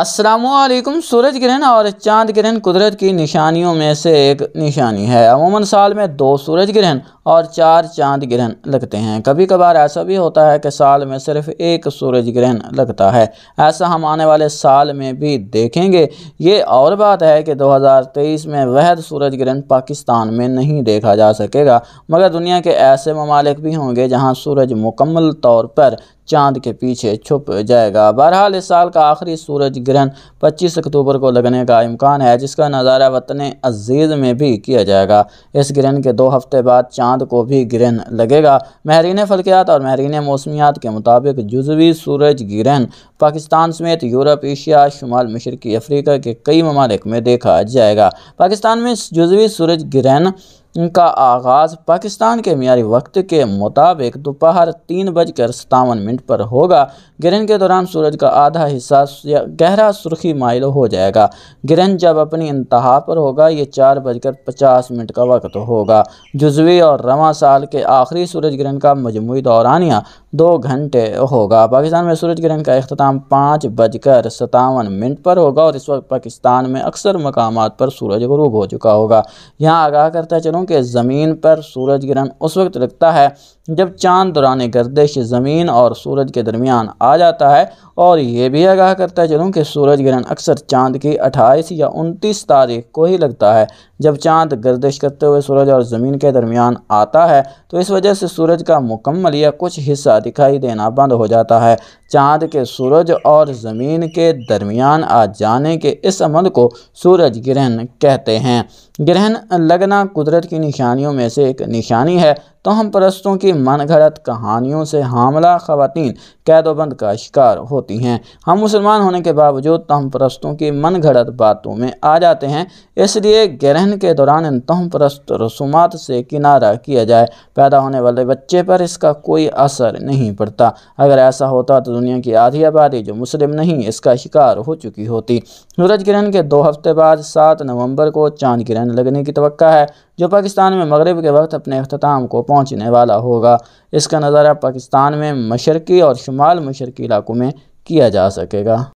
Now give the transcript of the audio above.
असलकम सूरज ग्रहण और चांद ग्रहण कुदरत की निशानियों में से एक निशानी है अमूमन साल में दो सूरज ग्रहण और चार चाँद ग्रहण लगते हैं कभी कभार ऐसा भी होता है कि साल में सिर्फ एक सूरज ग्रहण लगता है ऐसा हम आने वाले साल में भी देखेंगे ये और बात है कि 2023 में वह सूरज ग्रहण पाकिस्तान में नहीं देखा जा सकेगा मगर दुनिया के ऐसे ममालिक भी होंगे जहाँ सूरज मुकम्मल तौर पर चांद के पीछे छुप जाएगा बहरहाल इस साल का आखिरी सूरज ग्रहण 25 अक्टूबर को लगने का इम्कान है जिसका नज़ारा वतन अजीज़ में भी किया जाएगा इस ग्रहण के दो हफ्ते बाद चांद को भी ग्रहण लगेगा महरीन फलकियात और महरीन मौसमियात के मुताबिक जुजवी सूरज ग्रहण पाकिस्तान समेत यूरोप एशिया शुमाल मशरकी अफ्रीका के कई ममालिक में देखा जाएगा पाकिस्तान में जुजवी सूरज ग्रहण इनका आगाज़ पाकिस्तान के मीरी वक्त के मुताबिक दोपहर तीन बजकर सतावन मिनट पर होगा ग्रहण के दौरान सूरज का आधा हिस्सा गहरा सुर्खी माइल हो जाएगा ग्रहण जब अपनी इंतहा पर होगा ये चार बजकर पचास मिनट का वक्त होगा जुजवी और रवा साल के आखिरी सूरज ग्रहण का मजमू दौरानिया दो घंटे होगा पाकिस्तान में सूरज ग्रहण का अख्ताम पाँच बजकर सतावन मिनट पर होगा और इस वक्त पाकिस्तान में अक्सर मकाम पर सूरज गरूब हो चुका होगा यहाँ आगाह करता चलूँ कि ज़मीन पर सूरज ग्रहण उस वक्त लगता है जब चाँद दौरान गर्दिश ज़मीन और सूरज के दरमियान आ जाता है और ये भी आगाह करता चलूँ कि सूरज ग्रहण अक्सर चाँद की अट्ठाईस या उनतीस तारीख को ही लगता है जब चाँद गर्दिश करते हुए सूरज और ज़मीन के दरमियान आता है तो इस वजह से सूरज का मुकम्मल या कुछ हिस्सा दिखाई देना बंद हो जाता है चाँद के सूरज और ज़मीन के दरमियान आ जाने के इस अमल को सूरज ग्रहण कहते हैं ग्रहण लगना कुदरत की निशानियों में से एक निशानी है तो हम परस्तों की मन घड़त कहानियों से हामला खवतान कैदोबंद का शिकार होती हैं हम मुसलमान होने के बावजूद तहम परस्तों की मन घड़त बातों में आ जाते हैं इसलिए ग्रहण के दौरान इन तहम परस्त रसूमात से किनारा किया जाए पैदा होने वाले बच्चे पर इसका कोई असर नहीं पड़ता अगर ऐसा होता तो दुनिया की आधी आबादी जो मुस्लिम नहीं इसका शिकार हो चुकी होती सूरज ग्रहण के दो हफ्ते बाद सात नवंबर को चांद ग्रहण लगने की तो है जो पाकिस्तान में मगरब के वक्त अपने अख्ताम को पहुँचने वाला होगा इसका नज़ारा पाकिस्तान में मशरक़ी और शुमाल मशरक़ी इलाकों में किया जा सकेगा